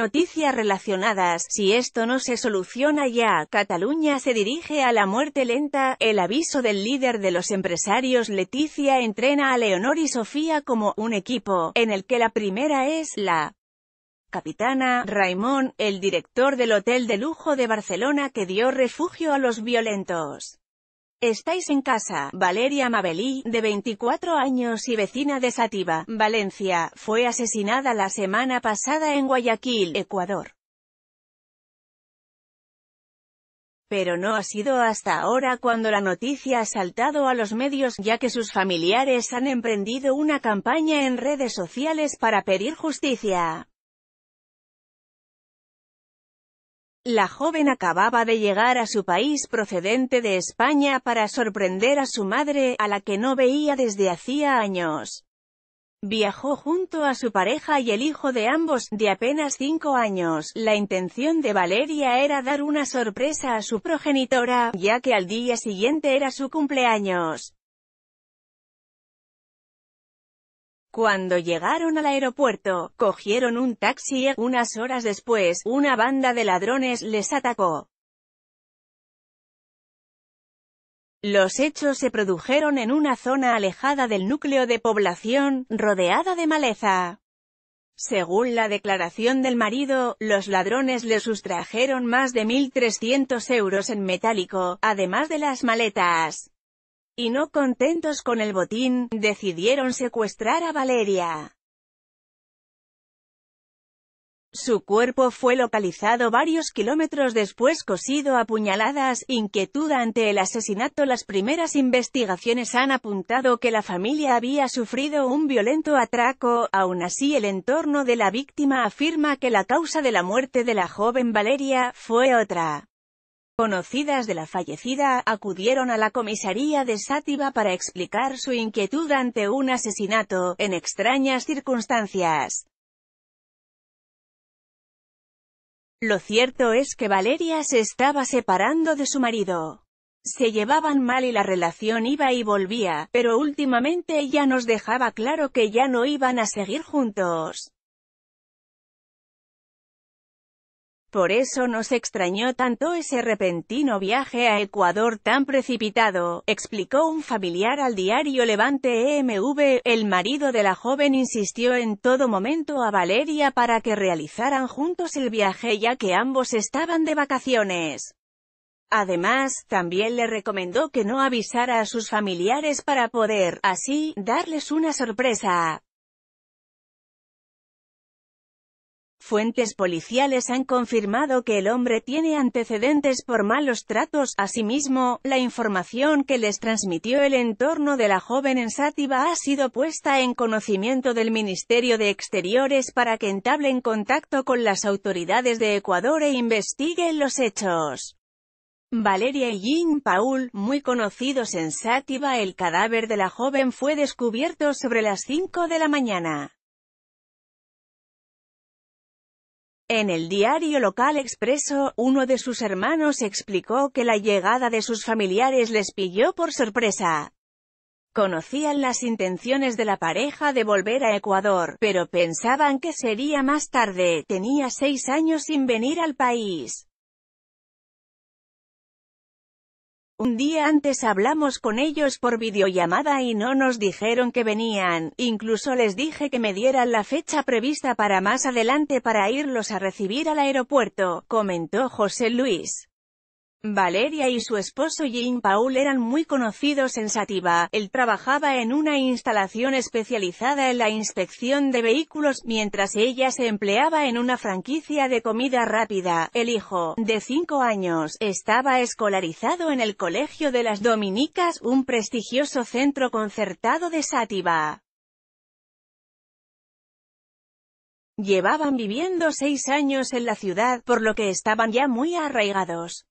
Noticias relacionadas, si esto no se soluciona ya, Cataluña se dirige a la muerte lenta, el aviso del líder de los empresarios Leticia entrena a Leonor y Sofía como un equipo, en el que la primera es la capitana, Raimón, el director del Hotel de Lujo de Barcelona que dio refugio a los violentos. Estáis en casa. Valeria Mabelí, de 24 años y vecina de Sativa, Valencia, fue asesinada la semana pasada en Guayaquil, Ecuador. Pero no ha sido hasta ahora cuando la noticia ha saltado a los medios, ya que sus familiares han emprendido una campaña en redes sociales para pedir justicia. La joven acababa de llegar a su país procedente de España para sorprender a su madre, a la que no veía desde hacía años. Viajó junto a su pareja y el hijo de ambos, de apenas cinco años. La intención de Valeria era dar una sorpresa a su progenitora, ya que al día siguiente era su cumpleaños. Cuando llegaron al aeropuerto, cogieron un taxi y unas horas después, una banda de ladrones les atacó. Los hechos se produjeron en una zona alejada del núcleo de población, rodeada de maleza. Según la declaración del marido, los ladrones le sustrajeron más de 1.300 euros en metálico, además de las maletas y no contentos con el botín, decidieron secuestrar a Valeria. Su cuerpo fue localizado varios kilómetros después cosido a puñaladas. Inquietud ante el asesinato Las primeras investigaciones han apuntado que la familia había sufrido un violento atraco, Aun así el entorno de la víctima afirma que la causa de la muerte de la joven Valeria, fue otra conocidas de la fallecida, acudieron a la comisaría de Sátiva para explicar su inquietud ante un asesinato, en extrañas circunstancias. Lo cierto es que Valeria se estaba separando de su marido. Se llevaban mal y la relación iba y volvía, pero últimamente ella nos dejaba claro que ya no iban a seguir juntos. Por eso nos extrañó tanto ese repentino viaje a Ecuador tan precipitado, explicó un familiar al diario Levante EMV. El marido de la joven insistió en todo momento a Valeria para que realizaran juntos el viaje ya que ambos estaban de vacaciones. Además, también le recomendó que no avisara a sus familiares para poder, así, darles una sorpresa. Fuentes policiales han confirmado que el hombre tiene antecedentes por malos tratos. Asimismo, la información que les transmitió el entorno de la joven en Sátiva ha sido puesta en conocimiento del Ministerio de Exteriores para que entablen contacto con las autoridades de Ecuador e investiguen los hechos. Valeria y Jean Paul, muy conocidos en Sátiva, el cadáver de la joven fue descubierto sobre las 5 de la mañana. En el diario local Expreso, uno de sus hermanos explicó que la llegada de sus familiares les pilló por sorpresa. Conocían las intenciones de la pareja de volver a Ecuador, pero pensaban que sería más tarde, tenía seis años sin venir al país. Un día antes hablamos con ellos por videollamada y no nos dijeron que venían, incluso les dije que me dieran la fecha prevista para más adelante para irlos a recibir al aeropuerto, comentó José Luis. Valeria y su esposo Jean-Paul eran muy conocidos en Sativa, él trabajaba en una instalación especializada en la inspección de vehículos, mientras ella se empleaba en una franquicia de comida rápida. El hijo, de 5 años, estaba escolarizado en el Colegio de las Dominicas, un prestigioso centro concertado de Sativa. Llevaban viviendo seis años en la ciudad, por lo que estaban ya muy arraigados.